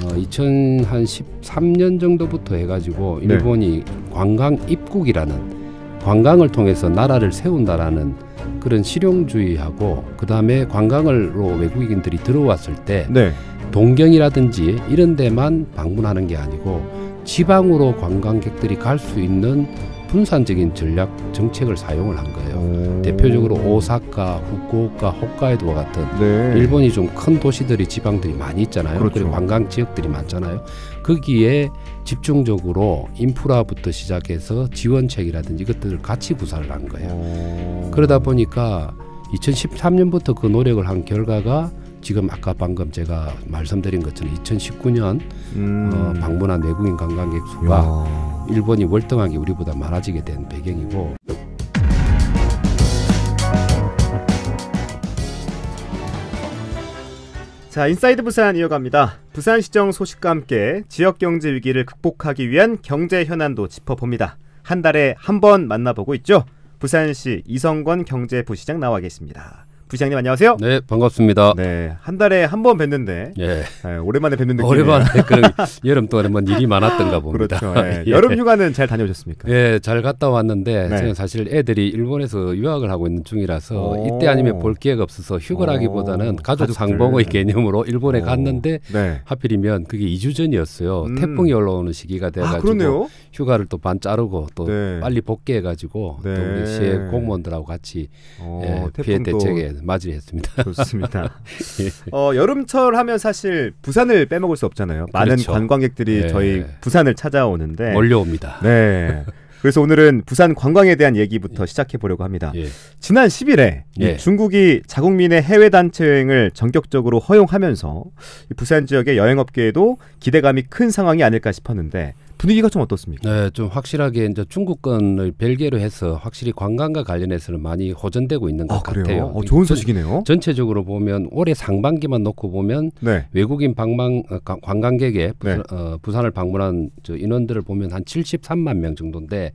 어, 2013년 정도부터 해가지고 네. 일본이 관광 입국이라는 관광을 통해서 나라를 세운다라는 그런 실용주의하고 그 다음에 관광을로 외국인들이 들어왔을 때 네. 동경이라든지 이런 데만 방문하는 게 아니고 지방으로 관광객들이 갈 수 있는 분산적인 전략 정책을 사용을 한 거예요. 오. 음. 대표적으로 오사카, 후쿠오카, 홋카이도와 같은 네. 일본이 좀 큰 도시들이 지방들이 많이 있잖아요. 그렇죠. 그리고 관광 지역들이 많잖아요. 거기에 집중적으로 인프라부터 시작해서 지원책이라든지 이것들을 같이 구사를 한 거예요. 오. 어. 그러다 보니까 2013년부터 그 노력을 한 결과가 지금 아까 방금 제가 말씀드린 것처럼 2019년 음. 어, 방문한 외국인 관광객 수가 일본이 월등하게 우리보다 많아지게 된 배경이고 자, 인사이드 부산 이어갑니다. 부산시정 소식과 함께 지역 경제 위기를 극복하기 위한 경제 현안도 짚어봅니다. 한 달에 한 번 만나보고 있죠. 부산시 이성권 경제부시장 나와 계십니다. 부장님 안녕하세요. 네 반갑습니다. 네한 달에 한 번 뵀는데 예. 네, 오랜만에 뵙는 느낌. 어, 오랜만에 그런 여름 동안에 뭔 일이 많았던가 봅니다. 그렇죠. 예. 예. 여름 휴가는 잘 다녀오셨습니까? 예, 잘 갔다 왔는데 네. 제가 사실 애들이 일본에서 유학을 하고 있는 중이라서 이때 아니면 볼 기회가 없어서 휴가라기보다는 가족 상봉의 개념으로 일본에 갔는데 네. 하필이면 그게 2주 전이었어요. 음. 태풍이 올라오는 시기가 아, 돼가지고 아, 휴가를 또 반 자르고 또 네. 빨리 복귀해가지고 또 우리 네. 시에 공무원들하고 같이 오, 예, 피해 대책에 맞이했습니다. 좋습니다. 예. 어, 여름철 하면 사실 부산을 빼먹을 수 없잖아요. 많은 그렇죠. 관광객들이 예. 저희 부산을 찾아오는데 몰려옵니다. 네. 그래서 오늘은 부산 관광에 대한 얘기부터 예. 시작해 보려고 합니다. 예. 지난 10일에 예. 중국이 자국민의 해외 단체 여행을 전격적으로 허용하면서 부산 지역의 여행업계에도 기대감이 큰 상황이 아닐까 싶었는데 분위기가 좀 어떻습니까? 네, 좀 확실하게 이제 중국권을 별개로 해서 확실히 관광과 관련해서는 많이 호전되고 있는 것 아, 같아요. 어, 좋은 소식이네요. 전체적으로 보면 올해 상반기만 놓고 보면 네. 외국인 방방 어, 관광객의 네. 부산, 네. 어, 부산을 방문한 저 인원들을 보면 한 73만 명 정도인데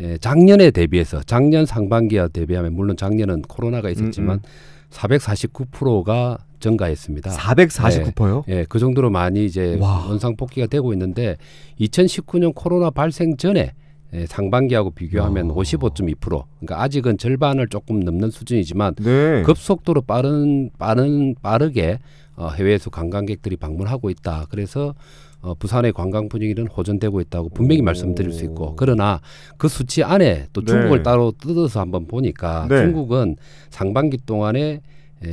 예, 작년에 대비해서 작년 상반기와 대비하면 물론 작년은 코로나가 있었지만 음, 음. 449%가 증가했습니다. 449%요? 예, 예, 그 정도로 많이 이제 와. 원상 복귀가 되고 있는데 2019년 코로나 발생 전에 예, 상반기하고 비교하면 아. 55.2% 그러니까 아직은 절반을 조금 넘는 수준이지만 네. 급속도로 빠른 빠른 빠르게 어, 해외에서 관광객들이 방문하고 있다. 그래서 어, 부산의 관광 분위기는 호전되고 있다고 분명히 오. 말씀드릴 수 있고 그러나 그 수치 안에 또 중국을 네. 따로 뜯어서 한번 보니까 네. 중국은 상반기 동안에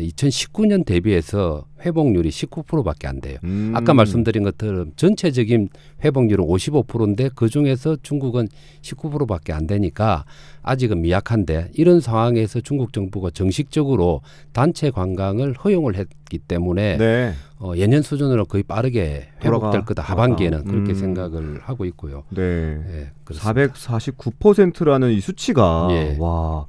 2019년 예, 대비해서 회복률이 19%밖에 안 돼요. 음. 아까 말씀드린 것처럼 전체적인 회복률은 55%인데 그 중에서 중국은 19%밖에 안 되니까 아직은 미약한데 이런 상황에서 중국 정부가 정식적으로 단체 관광을 허용을 했기 때문에 네. 어, 예년 수준으로 거의 빠르게 회복될 돌아가, 거다 하반기에는 음. 그렇게 생각을 하고 있고요. 네, 네 그렇습니다. 449%라는 이 수치가 예. 와.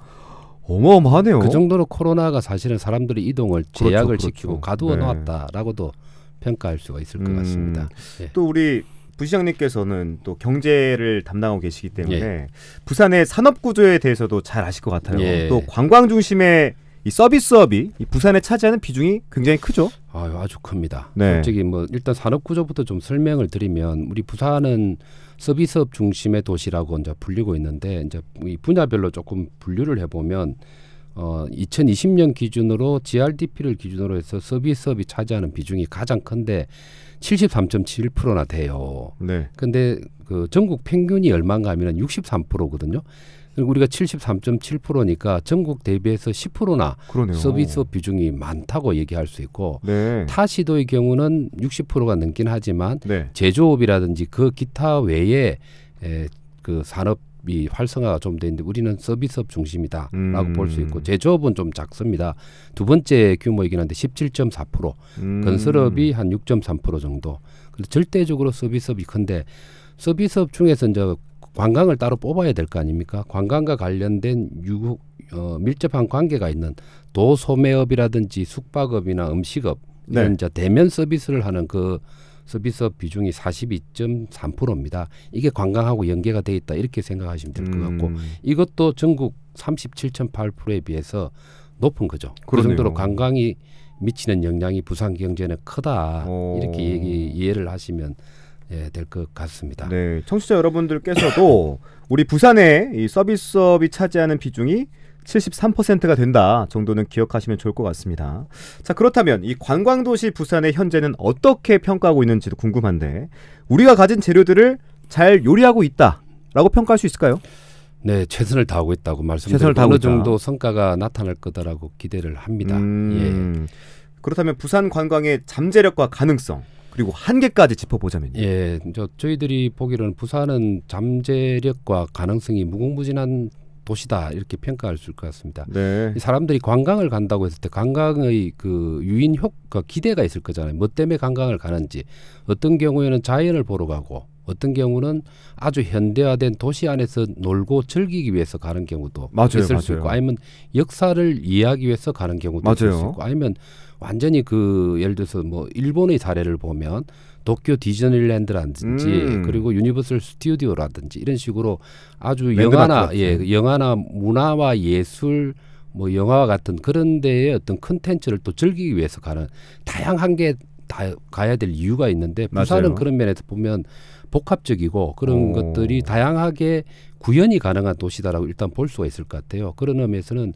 어마어마하네요. 그 정도로 코로나가 사실은 사람들의 이동을 그렇죠, 제약을 그렇죠, 그렇죠. 시키고 가두어 네. 놓았다라고도 평가할 수가 있을 음, 것 같습니다. 예. 또 우리 부시장님께서는 또 경제를 담당하고 계시기 때문에 예. 부산의 산업 구조에 대해서도 잘 아실 것 같아요. 예. 또 관광 중심의 이 서비스업이 이 부산에 차지하는 비중이 굉장히 크죠. 아유, 아주 큽니다. 네. 솔직히 뭐 일단 산업 구조부터 좀 설명을 드리면 우리 부산은 서비스업 중심의 도시라고 이제 불리고 있는데 이제 이 분야별로 조금 분류를 해보면 어 2020년 기준으로 GRDP를 기준으로 해서 서비스업이 차지하는 비중이 가장 큰데 73.7%나 돼요. 네. 근데 그 전국 평균이 얼마인가 하면 63%거든요. 그리고 우리가 73.7%니까 전국 대비해서 10%나 그러네요. 서비스업 비중이 많다고 얘기할 수 있고 네. 타 시도의 경우는 60%가 넘긴 하지만 네. 제조업이라든지 그 기타 외에 에, 그 산업 이 활성화가 좀 되는데 우리는 서비스업 중심이다라고 음. 볼수 있고 제조업은 좀 작습니다. 두 번째 규모이긴 한데 17.4% 음. 건설업이 한 6.3% 정도. 그 근데 절대적으로 서비스업이 큰데 서비스업 중에서 이제 관광을 따로 뽑아야 될 거 아닙니까? 관광과 관련된 유, 어, 밀접한 관계가 있는 도소매업이라든지 숙박업이나 음식업 네. 이런 이 대면 서비스를 하는 그 서비스업 비중이 42.3%입니다. 이게 관광하고 연계가 돼 있다 이렇게 생각하시면 될 것 같고 음. 이것도 전국 37.8%에 비해서 높은 거죠. 그 그러네요. 그 정도로 관광이 미치는 영향이 부산 경제는 크다 오. 이렇게 얘기 이해를 하시면 예, 될것 같습니다. 네, 청취자 여러분들께서도 우리 부산의 이 서비스업이 차지하는 비중이 73%가 된다 정도는 기억하시면 좋을 것 같습니다. 자, 그렇다면 이 관광도시 부산의 현재는 어떻게 평가하고 있는지도 궁금한데 우리가 가진 재료들을 잘 요리하고 있다라고 평가할 수 있을까요? 네, 최선을 다하고 있다고 말씀드렸고 어느 정도 성과가 나타날 거다라고 기대를 합니다. 음, 예. 그렇다면 부산 관광의 잠재력과 가능성 그리고 한계까지 짚어보자면요. 예, 저 저희들이 보기로는 부산은 잠재력과 가능성이 무궁무진한 도시다 이렇게 평가할 수 있을 것 같습니다. 네. 사람들이 관광을 간다고 했을 때 관광의 그 유인 효과 기대가 있을 거잖아요. 뭐 때문에 관광을 가는지 어떤 경우에는 자연을 보러 가고 어떤 경우는 아주 현대화된 도시 안에서 놀고 즐기기 위해서 가는 경우도 맞아요, 있을 맞아요. 수 있고 아니면 역사를 이해하기 위해서 가는 경우도 맞아요. 있을 수 있고 아니면 완전히 그 예를 들어서 뭐 일본의 사례를 보면 도쿄 디즈니랜드라든지 음. 그리고 유니버설 스튜디오라든지 이런 식으로 아주 영화나 예 영화나 문화와 예술 뭐 영화와 같은 그런 데에 어떤 컨텐츠를 또 즐기기 위해서 가는 다양한 게다 가야 될 이유가 있는데 부산은 맞아요. 그런 면에서 보면 복합적이고 그런 오. 것들이 다양하게 구현이 가능한 도시다라고 일단 볼 수가 있을 것 같아요. 그런 의미에서는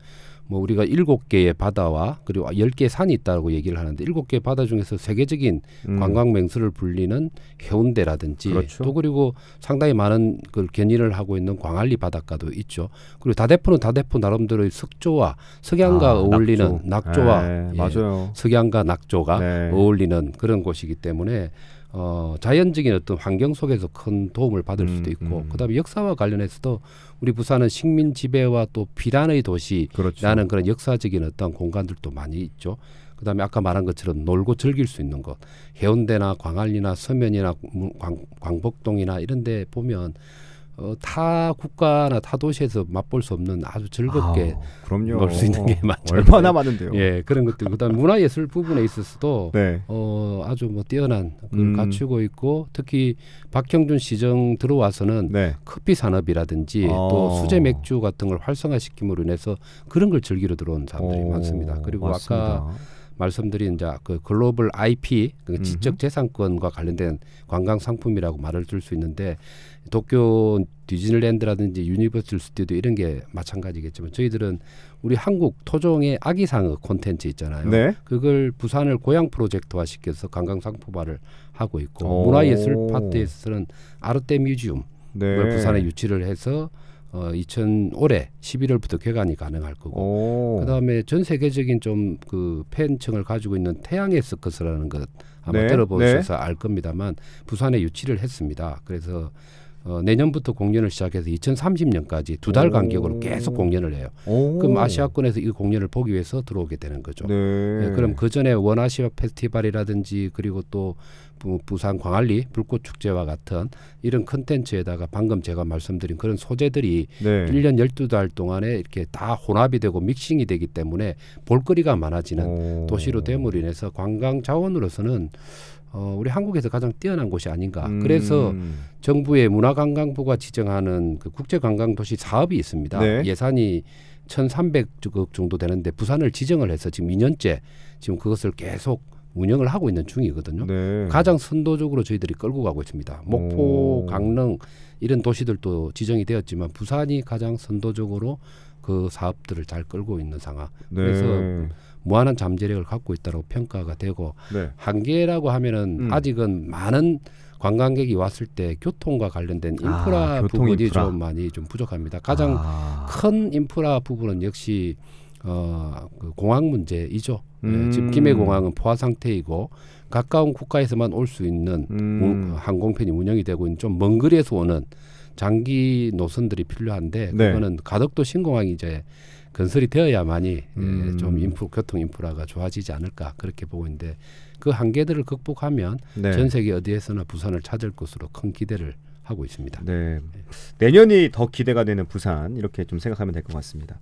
뭐 우리가 일곱 개의 바다와 그리고 열 개의 산이 있다고 얘기를 하는데 일곱 개의 바다 중에서 세계적인 음. 관광 맹수를 불리는 해운대라든지 그렇죠. 또 그리고 상당히 많은 그 견인을 하고 있는 광안리 바닷가도 있죠. 그리고 다대포는 다대포 나름대로의 석조와 석양과 아, 어울리는 낙조. 낙조와 예, 예 맞아요. 석양과 낙조가 네. 어울리는 그런 곳이기 때문에 어, 자연적인 어떤 환경 속에서 큰 도움을 받을 음, 수도 있고 음. 그다음에 역사와 관련해서도 우리 부산은 식민 지배와 또 비란의 도시라는 그렇죠. 그런 역사적인 어떤 공간들도 많이 있죠. 그다음에 아까 말한 것처럼 놀고 즐길 수 있는 것 해운대나 광안리나 서면이나 광, 광복동이나 이런 데 보면 어, 타 국가나 타 도시에서 맛볼 수 없는 아주 즐겁게 아, 먹을 수 있는 게많죠 어, 얼마나 많은데요. 예, 그런 것들. 그다음 문화예술 부분에 있어서도 네. 어, 아주 뭐 뛰어난 그걸 음. 갖추고 있고 특히 박형준 시정 들어와서는 네. 커피 산업이라든지 아. 또 수제 맥주 같은 걸 활성화시킴으로 인해서 그런 걸 즐기러 들어온 사람들이 오, 어, 많습니다. 그리고 맞습니다. 아까 말씀드린 이제 그 글로벌 IP 그 지적 재산권과 관련된 관광 상품이라고 말을 들수 있는데 도쿄 디즈니랜드라든지 유니버설 스튜디오 이런 게 마찬가지겠지만 저희들은 우리 한국 토종의 아기상어 콘텐츠 있잖아요. 네. 그걸 부산을 고향 프로젝트화 시켜서 관광 상품화를 하고 있고 문화예술 파트에서는 아르테 뮤지엄 네. 부산에 유치를 해서 어, 2000 올해 11월부터 개관이 가능할 거고 그다음에 전 세계적인 좀 그 팬층을 가지고 있는 태양의 서커스라는 것 아마 네. 들어보셔서 네. 알 겁니다만 부산에 유치를 했습니다. 그래서 어, 내년부터 공연을 시작해서 2030년까지 두 달 간격으로 계속 공연을 해요. 그럼 아시아권에서 이 공연을 보기 위해서 들어오게 되는 거죠. 네. 네, 그럼 그 전에 원아시아 페스티벌이라든지 그리고 또 부산 광안리 불꽃 축제와 같은 이런 컨텐츠에다가 방금 제가 말씀드린 그런 소재들이 네. 1년 12달 동안에 이렇게 다 혼합이 되고 믹싱이 되기 때문에 볼거리가 많아지는 오. 도시로 됨으로 인해서 관광 자원으로서는 어, 우리 한국에서 가장 뛰어난 곳이 아닌가. 음. 그래서 정부의 문화관광부가 지정하는 그 국제관광도시 사업이 있습니다. 네. 예산이 천삼백 억 정도 되는데 부산을 지정을 해서 지금 이년째 지금 그것을 계속 운영을 하고 있는 중이거든요. 네. 가장 선도적으로 저희들이 끌고 가고 있습니다. 목포, 오. 강릉 이런 도시들도 지정이 되었지만 부산이 가장 선도적으로 그 사업들을 잘 끌고 있는 상황. 네. 그래서 무한한 잠재력을 갖고 있다고 평가가 되고 네. 한계라고 하면은 음. 아직은 많은 관광객이 왔을 때 교통과 관련된 아, 인프라 아, 부분이 인프라. 좀 많이 좀 부족합니다. 가장 아. 큰 인프라 부분은 역시 어, 그 공항 문제이죠. 예, 음. 예, 지금 김해 공항은 포화 상태이고 가까운 국가에서만 올 수 있는 음. 우, 그 항공편이 운영이 되고 있는 좀 먼 거리에서 오는 장기 노선들이 필요한데 네. 그거는 가덕도 신공항이 이제 건설이 되어야만이 예, 음. 예, 좀 인프 교통 인프라가 좋아지지 않을까 그렇게 보고 있는데 그 한계들을 극복하면 네. 전 세계 어디에서나 부산을 찾을 것으로 큰 기대를 하고 있습니다. 네. 내년이 더 기대가 되는 부산 이렇게 좀 생각하면 될 것 같습니다.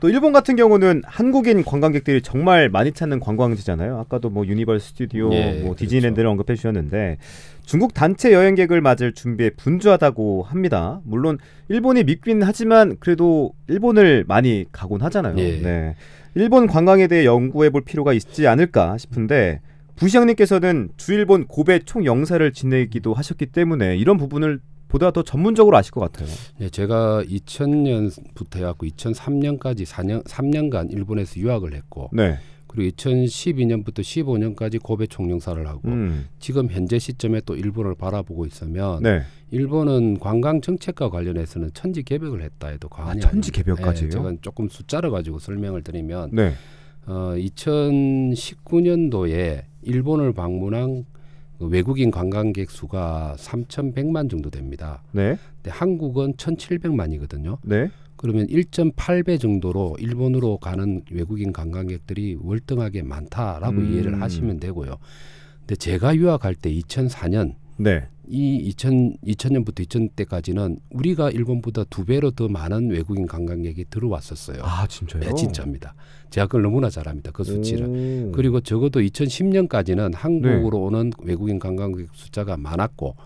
또 일본 같은 경우는 한국인 관광객들이 정말 많이 찾는 관광지잖아요. 아까도 뭐 유니벌 스튜디오, 예, 뭐 그렇죠. 디즈니랜드를 언급해 주셨는데 중국 단체 여행객을 맞을 준비에 분주하다고 합니다. 물론 일본이 밉긴 하지만 그래도 일본을 많이 가곤 하잖아요. 예. 네. 일본 관광에 대해 연구해 볼 필요가 있지 않을까 싶은데 부시장님께서는 주일본 고베 총영사를 지내기도 하셨기 때문에 이런 부분을 보다 더 전문적으로 아실 것 같아요. 네, 제가 2000년부터 해갖고 2003년까지 4년 3년간 일본에서 유학을 했고, 네. 그리고 2012년부터 15년까지 고베 총영사를 하고 음. 지금 현재 시점에 또 일본을 바라보고 있으면 네. 일본은 관광 정책과 관련해서는 천지 개벽을 했다 해도 과언이 아, 천지 개벽까지요? 네, 제가 조금 숫자를 가지고 설명을 드리면 네. 어, 2019년도에 일본을 방문한 그 외국인 관광객 수가 3,100만 정도 됩니다. 네. 근데 한국은 1,700만이거든요. 네. 그러면 1.8배 정도로 일본으로 가는 외국인 관광객들이 월등하게 많다라고 음. 이해를 하시면 되고요. 근데 제가 유학할 때 2004년 네. 이 2000, 2000년부터 2000대까지는 우리가 일본보다 두 배로 더 많은 외국인 관광객이 들어왔었어요. 아 진짜요? 네, 진짜입니다. 제가 그걸 너무나 잘합니다. 그 수치를. 음. 그리고 적어도 2010년까지는 한국으로 네. 오는 외국인 관광객 숫자가 많았고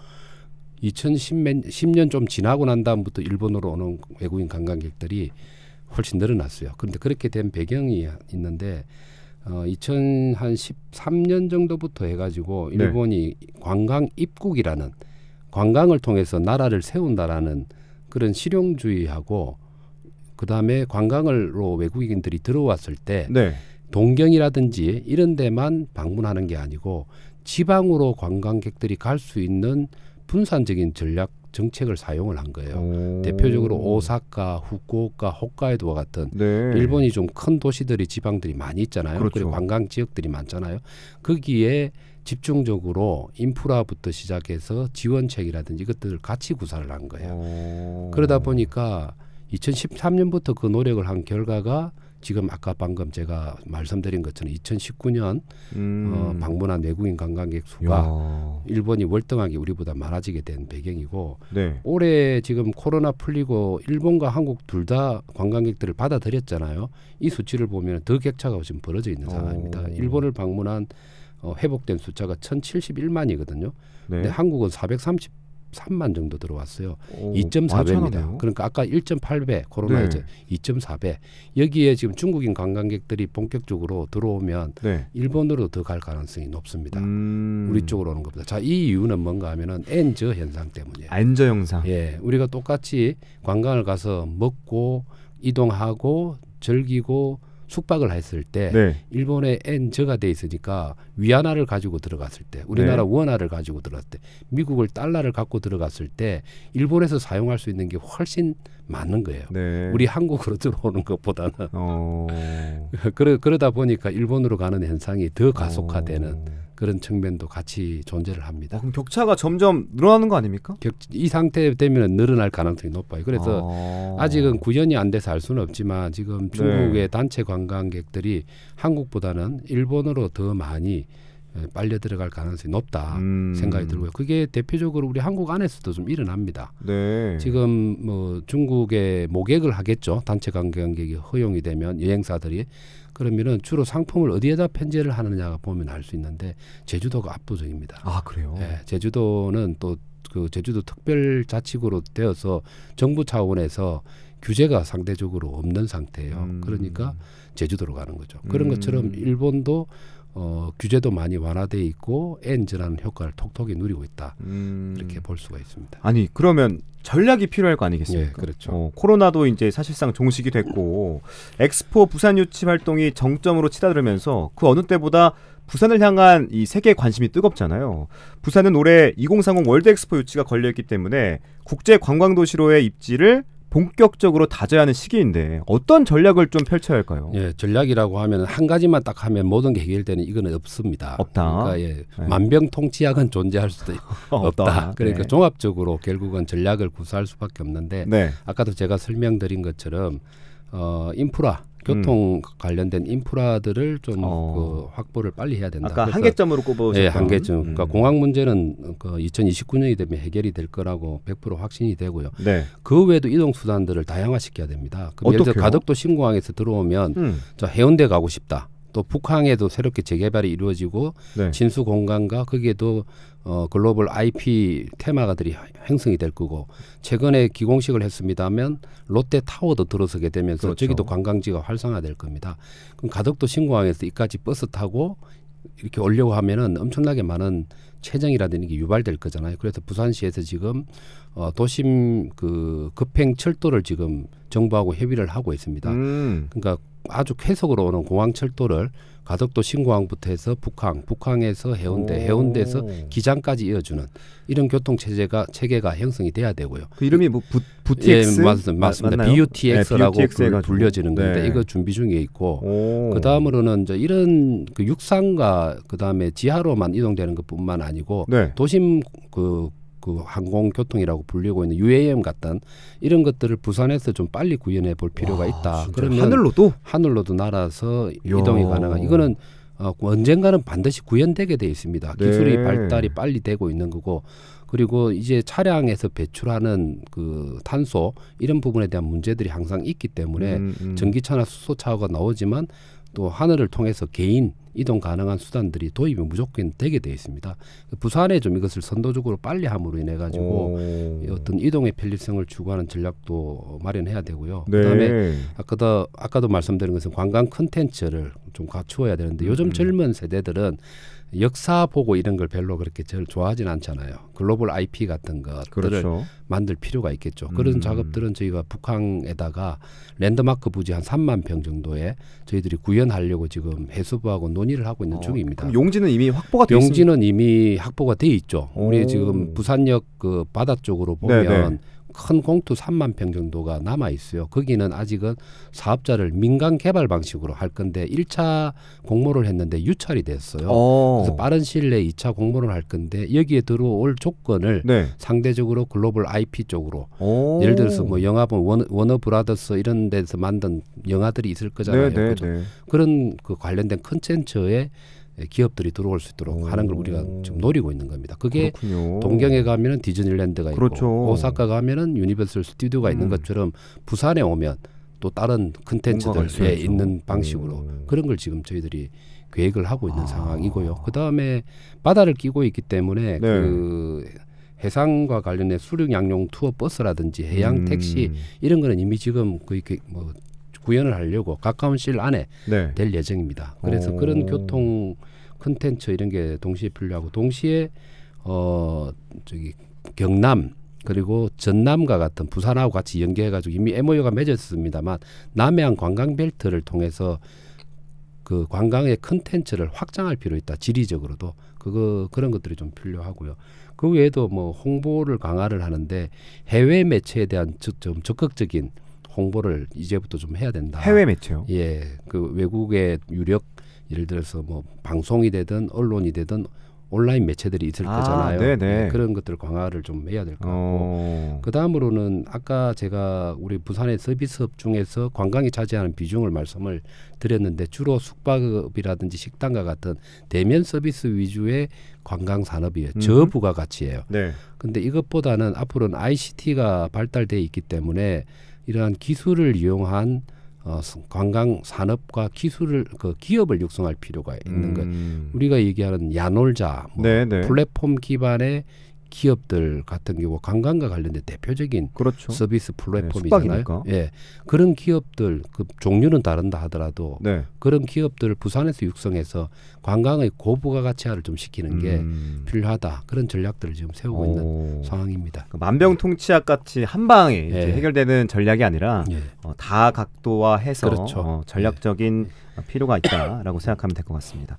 2010년 좀 지나고 난 다음부터 일본으로 오는 외국인 관광객들이 훨씬 늘어났어요. 그런데 그렇게 된 배경이 있는데 어, 2013년 정도부터 해가지고 네. 일본이 네. 관광 입국이라는 관광을 통해서 나라를 세운다라는 그런 실용주의하고 그 다음에 관광을로 외국인들이 들어왔을 때 네. 동경이라든지 이런 데만 방문하는 게 아니고 지방으로 관광객들이 갈 수 있는 분산적인 전략 정책을 사용을 한 거예요. 오. 대표적으로 오사카, 후쿠오카, 홋카이도와 같은 네. 일본이 좀 큰 도시들이 지방들이 많이 있잖아요. 그렇죠. 그리고 관광 지역들이 많잖아요. 거기에 집중적으로 인프라부터 시작해서 지원책이라든지 이것들을 같이 구사를 한 거예요. 오. 그러다 보니까 2013년부터 그 노력을 한 결과가 지금 아까 방금 제가 말씀드린 것처럼 2019년 음. 어, 방문한 외국인 관광객 수가 야. 일본이 월등하게 우리보다 많아지게 된 배경이고 네. 올해 지금 코로나 풀리고 일본과 한국 둘 다 관광객들을 받아들였잖아요. 이 수치를 보면 더 격차가 지금 벌어져 있는 상황입니다. 오. 일본을 방문한 어, 회복된 숫자가 1,071만이거든요. 네. 근데 한국은 430 3만 정도 들어왔어요. 2.4배입니다. 그러니까 아까 1.8배 코로나 네. 이제 2.4배 여기에 지금 중국인 관광객들이 본격적으로 들어오면 네. 일본으로 더 갈 가능성이 높습니다. 음... 우리 쪽으로 오는 겁니다 자, 이 이유는 뭔가 하면은 엔저 현상 때문이에요. 엔저 현상. 예, 우리가 똑같이 관광을 가서 먹고 이동하고 즐기고 숙박을 했을 때 네. 일본의 엔저가 돼 있으니까 위안화를 가지고 들어갔을 때 우리나라 네. 원화를 가지고 들어갔을 때 미국을 달러를 갖고 들어갔을 때 일본에서 사용할 수 있는 게 훨씬 많은 거예요. 네. 우리 한국으로 들어오는 것보다는 어... 그러, 그러다 보니까 일본으로 가는 현상이 더 가속화되는 어... 그런 측면도 같이 존재를 합니다. 어, 그럼 격차가 점점 늘어나는 거 아닙니까? 격, 이 상태 되면 늘어날 가능성이 높아요. 그래서 아. 직은 구현이 안 돼서 알 수는 없지만 지금 네. 중국의 네. 단체 관광객들이 한국보다는 일본으로 더 많이 빨려 들어갈 가능성이 높다 음. 생각이 들고요. 그게 대표적으로 우리 한국 안에서도 좀 일어납니다. 네. 지금 뭐 중국에 모객을 하겠죠. 단체 관광객이 허용이 되면 여행사들이 그러면은 주로 상품을 어디에다 편제를 하느냐가 보면 알 수 있는데 제주도가 압도적입니다. 아 그래요? 예, 제주도는 또 그 제주도 특별자치구로 되어서 정부 차원에서 규제가 상대적으로 없는 상태예요. 음. 그러니까 제주도로 가는 거죠. 그런 음. 것처럼 일본도 어, 규제도 많이 완화돼 있고 엔진라는 효과를 톡톡히 누리고 있다 음. 이렇게 볼 수가 있습니다. 아니 그러면 전략이 필요할 거 아니겠습니까? 예, 그렇죠. 어, 코로나도 이제 사실상 종식이 됐고 엑스포 부산 유치 활동이 정점으로 치닫으면서 그 어느 때보다 부산을 향한 이 세계 관심이 뜨겁잖아요. 부산은 올해 2030 월드 엑스포 유치가 걸려 있기 때문에 국제 관광 도시로의 입지를 본격적으로 다져야 하는 시기인데 어떤 전략을 좀 펼쳐야 할까요? 예, 전략이라고 하면 한 가지만 딱 하면 모든 게 해결되는 이거는 없습니다. 없다. 그러니까 예, 네. 만병통치약은 존재할 수도 없다. 없다. 그러니까 네. 종합적으로 결국은 전략을 구사할 수밖에 없는데 네. 아까도 제가 설명드린 것처럼 어, 인프라 교통 음. 관련된 인프라들을 좀 어. 그 확보를 빨리 해야 된다. 아까 한계점으로 꼽으셨던. 예, 한계점. 음. 그러니까 공항 문제는 그 2029년이 되면 해결이 될 거라고 100% 확신이 되고요. 네. 그 외에도 이동 수단들을 다양화시켜야 됩니다. 예를 들어 가덕도 신공항에서 들어오면 음. 저 해운대 가고 싶다. 또 북항에도 새롭게 재개발이 이루어지고 네. 진수 공간과 거기에도 어, 글로벌 IP 테마가들이 행성이 될 거고 최근에 기공식을 했습니다면 롯데 타워도 들어서게 되면서 그렇죠. 저기도 관광지가 활성화될 겁니다. 그럼 가덕도 신공항에서 이까지 버스 타고 이렇게 올려고 하면은 엄청나게 많은 체증이라든지 게 유발될 거잖아요. 그래서 부산시에서 지금 어, 도심 그 급행 철도를 지금 정부하고 협의를 하고 있습니다. 음. 그러니까 아주 쾌속으로 오는 공항 철도를 가덕도 신공항부터 해서 북항, 북항에서 해운대, 해운대에서 기장까지 이어주는 이런 교통 체제가 체계가 형성이 돼야 되고요. 그 이름이 뭐 부, BTX 예, 맞습니다. 맞습니다. BUTX라고 네, 불려지는 건데 네. 이거 준비 중에 있고 그 다음으로는 이제 이런 그 육상과 그 다음에 지하로만 이동되는 것뿐만 아니고 네. 도심 그그 항공교통이라고 불리고 있는 UAM 같은 이런 것들을 부산에서 좀 빨리 구현해 볼 필요가 와, 있다. 그러면 하늘로도 하늘로도 날아서 요. 이동이 가능한 이거는 어, 언젠가는 반드시 구현되게 돼 있습니다. 네. 기술이 발달이 빨리 되고 있는 거고 그리고 이제 차량에서 배출하는 그 탄소 이런 부분에 대한 문제들이 항상 있기 때문에 음, 음. 음. 전기차나 수소차가 나오지만 또 하늘을 통해서 개인 이동 가능한 수단들이 도입이 무조건 되게 돼 있습니다. 부산에 좀 이것을 선도적으로 빨리 함으로 인해 가지고 어떤 이동의 편리성을 추구하는 전략도 마련해야 되고요. 네. 그다음에 아까도 아까도 말씀드린 것은 관광 컨텐츠를 좀 갖추어야 되는데 요즘 음. 음. 젊은 세대들은 역사 보고 이런 걸 별로 그렇게 제일 좋아하진 않잖아요. 글로벌 IP 같은 것들을 그렇죠. 만들 필요가 있겠죠. 그런 음. 작업들은 저희가 북한에다가 랜드마크 부지 한 3만 평 정도에 저희들이 구현하려고 지금 해수부하고 논의를 하고 있는 어, 중입니다. 용지는 이미 확보가 용지 있습니까? 이미 확보가 돼 있죠. 우리 지금 부산역 그 바다 쪽으로 네, 네. 보면 네네. 큰 공투 3만 평 정도가 남아 있어요. 거기는 아직은 사업자를 민간 개발 방식으로 할 건데 1차 공모를 했는데 유찰이 됐어요. 오. 어. 그래서 빠른 시일 내에 2차 공모를 할 건데 여기에 들어올 조건을 네. 상대적으로 글로벌 IP 쪽으로 오. 예를 들어서 뭐 영화본 원, 워너 브라더스 이런 데서 만든 영화들이 있을 거잖아요. 네, 네, 네. 그런 그 관련된 컨텐츠에 예, 기업들이 들어올 수 있도록 오. 하는 걸 우리가 지금 노리고 있는 겁니다. 그게 그렇군요. 동경에 가면은 디즈니랜드가 그렇죠. 있고 오사카 가면은 유니버설 스튜디오가 있는 음. 것처럼 부산에 오면 또 다른 컨텐츠들에 예, 있는 방식으로 오. 음. 그런 걸 지금 저희들이 계획을 하고 있는 아. 상황이고요. 그 다음에 바다를 끼고 있기 때문에 네. 그 해상과 관련된 수륙 양용 투어 버스라든지 해양 음. 택시 이런 거는 이미 지금 거의 그 뭐 구현을 하려고 가까운 시일 안에 네. 될 예정입니다. 그래서 오. 그런 교통 컨텐츠 이런 게 동시에 필요하고 동시에 어 저기 경남 그리고 전남과 같은 부산하고 같이 연계해가지고 이미 MOU가 맺었습니다만 남해안 관광 벨트를 통해서 그 관광의 컨텐츠를 확장할 필요 있다 지리적으로도 그거 그런 것들이 좀 필요하고요. 그 외에도 뭐 홍보를 강화를 하는데 해외 매체에 대한 좀 적극적인 홍보를 이제부터 좀 해야 된다. 해외 매체요? 예, 그 외국의 유력 예를 들어서 뭐 방송이 되든 언론이 되든 온라인 매체들이 있을 아, 거잖아요. 네네. 네. 네, 그런 것들 강화를 좀 해야 될 것 같고 어. 그 다음으로는 아까 제가 우리 부산의 서비스업 중에서 관광이 차지하는 비중을 말씀을 드렸는데 주로 숙박업이라든지 식당과 같은 대면 서비스 위주의 관광 산업이에요. 음. 저부가 가치예요. 네. 근데 이것보다는 앞으로는 ICT가 발달돼 있기 때문에 이러한 기술을 이용한 어, 관광 산업과 기술을 그 기업을 육성할 필요가 있는 음. 것. 우리가 얘기하는 야놀자, 뭐 네, 네. 플랫폼 기반의 기업들 같은 경우 관광과 관련된 대표적인 그렇죠. 서비스 플랫폼이잖아요. 네, 예. 그런 기업들 그 종류는 다른다 하더라도 네. 그런 기업들을 부산에서 육성해서 관광의 고부가 가치화를 좀 시키는 게 음. 필요하다. 그런 전략들을 지금 세우고 오. 있는 상황입니다. 그 만병통치약 같이 한 방에 예. 해결되는 전략이 아니라 예. 어, 다 각도화해서 그렇죠. 어, 전략적인 예. 필요가 있다라고 생각하면 될 것 같습니다.